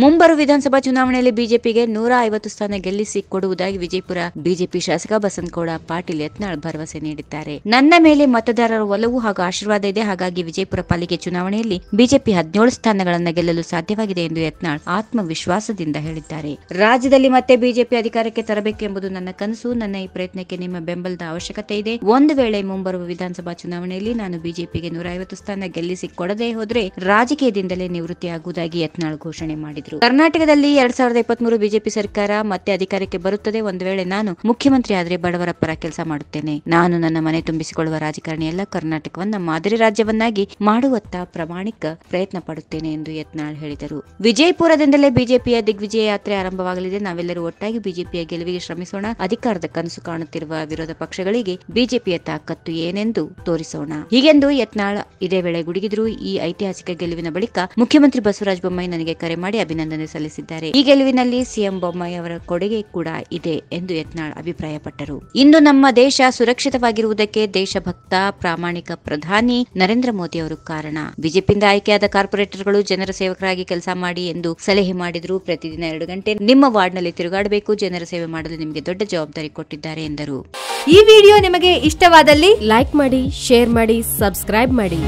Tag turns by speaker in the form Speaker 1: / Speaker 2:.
Speaker 1: ಮುಂಬರುವ ವಿಧಾನಸಭಾ ಚುನಾವಣೆಯಲ್ಲಿ ಬಿಜೆಪಿಗೆ ನೂರ ಐವತ್ತು ಸ್ಥಾನ ಗೆಲ್ಲಿಸಿ ಕೊಡುವುದಾಗಿ ವಿಜಯಪುರ ಬಿಜೆಪಿ ಶಾಸಕ ಬಸನ್ಗೌಡ ಪಾಟೀಲ್ ಯತ್ನಾಳ್ ಭರವಸೆ ನೀಡಿದ್ದಾರೆ ನನ್ನ ಮೇಲೆ ಮತದಾರರ ಒಲವು ಹಾಗೂ ಆಶೀರ್ವಾದ ಇದೆ ಹಾಗಾಗಿ ವಿಜಯಪುರ ಪಾಲಿಕೆ ಚುನಾವಣೆಯಲ್ಲಿ ಬಿಜೆಪಿ ಹದಿನೇಳು ಸ್ಥಾನಗಳನ್ನು ಗೆಲ್ಲಲು ಸಾಧ್ಯವಾಗಿದೆ ಎಂದು ಯತ್ನಾಳ್ ಆತ್ಮವಿಶ್ವಾಸದಿಂದ ಹೇಳಿದ್ದಾರೆ ರಾಜ್ಯದಲ್ಲಿ ಮತ್ತೆ ಬಿಜೆಪಿ ಅಧಿಕಾರಕ್ಕೆ ತರಬೇಕೆಂಬುದು ನನ್ನ ಕನಸು ನನ್ನ ಈ ಪ್ರಯತ್ನಕ್ಕೆ ನಿಮ್ಮ ಬೆಂಬಲದ ಅವಶ್ಯಕತೆ ಇದೆ ಒಂದು ವೇಳೆ ಮುಂಬರುವ ವಿಧಾನಸಭಾ ಚುನಾವಣೆಯಲ್ಲಿ ನಾನು ಬಿಜೆಪಿಗೆ ನೂರ ಐವತ್ತು ಸ್ಥಾನ ಗೆಲ್ಲಿಸಿ ಕೊಡದೇ ಹೋದರೆ ರಾಜಕೀಯದಿಂದಲೇ ನಿವೃತ್ತಿಯಾಗುವುದಾಗಿ ಯತ್ನಾಳ್ ಘೋಷಣೆ ಮಾಡಿದ್ದಾರೆ ಕರ್ನಾಟಕದಲ್ಲಿ ಎರಡ್ ಸಾವಿರದ ಇಪ್ಪತ್ಮೂರು ಬಿಜೆಪಿ ಸರ್ಕಾರ ಮತ್ತೆ ಅಧಿಕಾರಕ್ಕೆ ಬರುತ್ತದೆ ಒಂದು ವೇಳೆ ನಾನು ಮುಖ್ಯಮಂತ್ರಿ ಆದರೆ ಬಡವರ ಪರ ಕೆಲಸ ಮಾಡುತ್ತೇನೆ ನಾನು ನನ್ನ ಮನೆ ತುಂಬಿಸಿಕೊಳ್ಳುವ ರಾಜಕಾರಣಿ ಎಲ್ಲ ಕರ್ನಾಟಕವನ್ನ ಮಾದರಿ ರಾಜ್ಯವನ್ನಾಗಿ ಮಾಡುವತ್ತ ಪ್ರಾಮಾಣಿಕ ಪ್ರಯತ್ನ ಪಡುತ್ತೇನೆ ಎಂದು ಯತ್ನಾಳ್ ಹೇಳಿದರು ವಿಜಯಪುರದಿಂದಲೇ ಬಿಜೆಪಿಯ ದಿಗ್ವಿಜಯ ಯಾತ್ರೆ ಆರಂಭವಾಗಲಿದೆ ನಾವೆಲ್ಲರೂ ಒಟ್ಟಾಗಿ ಬಿಜೆಪಿಯ ಗೆಲುವಿಗೆ ಶ್ರಮಿಸೋಣ ಅಧಿಕಾರದ ಕನಸು ಕಾಣುತ್ತಿರುವ ವಿರೋಧ ಪಕ್ಷಗಳಿಗೆ ಬಿಜೆಪಿಯ ತಾಕತ್ತು ಏನೆಂದು ತೋರಿಸೋಣ ಹೀಗೆಂದು ಯತ್ನಾಳ್ ಇದೇ ವೇಳೆ ಗುಡುಗಿದ್ರು ಈ ಐತಿಹಾಸಿಕ ಗೆಲುವಿನ ಬಳಿಕ ಮುಖ್ಯಮಂತ್ರಿ ಬಸವರಾಜ ಬೊಮ್ಮಾಯಿ ನನಗೆ ಕರೆ ಮಾಡಿ ಅಭಿನಂದನೆ ಸಲ್ಲಿಸಿದ್ದಾರೆ ಈ ಗೆಲುವಿನಲ್ಲಿ ಸಿಎಂ ಬೊಮ್ಮಾಯಿ ಅವರ ಕೊಡುಗೆ ಕೂಡ ಇದೆ ಎಂದು ಯತ್ನಾಳ್ ಅಭಿಪ್ರಾಯಪಟ್ಟರು ಇಂದು ನಮ್ಮ ದೇಶ ಸುರಕ್ಷಿತವಾಗಿರುವುದಕ್ಕೆ ದೇಶಭಕ್ತ ಪ್ರಾಮಾಣಿಕ ಪ್ರಧಾನಿ ನರೇಂದ್ರ ಮೋದಿ ಅವರು ಕಾರಣ ಬಿಜೆಪಿಯಿಂದ ಆಯ್ಕೆಯಾದ ಕಾರ್ಪೊರೇಟರ್ಗಳು ಜನರ ಸೇವಕರಾಗಿ ಕೆಲಸ ಮಾಡಿ ಎಂದು ಸಲಹೆ ಮಾಡಿದ್ರು ಪ್ರತಿದಿನ ಎರಡು ಗಂಟೆ ನಿಮ್ಮ ವಾರ್ಡ್ನಲ್ಲಿ ತಿರುಗಾಡಬೇಕು ಜನರ ಸೇವೆ ಮಾಡಲು ನಿಮಗೆ ದೊಡ್ಡ ಜವಾಬ್ದಾರಿ ಕೊಟ್ಟಿದ್ದಾರೆ ಎಂದರು ಈ ವಿಡಿಯೋ ನಿಮಗೆ ಇಷ್ಟವಾದಲ್ಲಿ ಲೈಕ್ ಮಾಡಿ ಶೇರ್ ಮಾಡಿ ಸಬ್ಸ್ಕ್ರೈಬ್ ಮಾಡಿ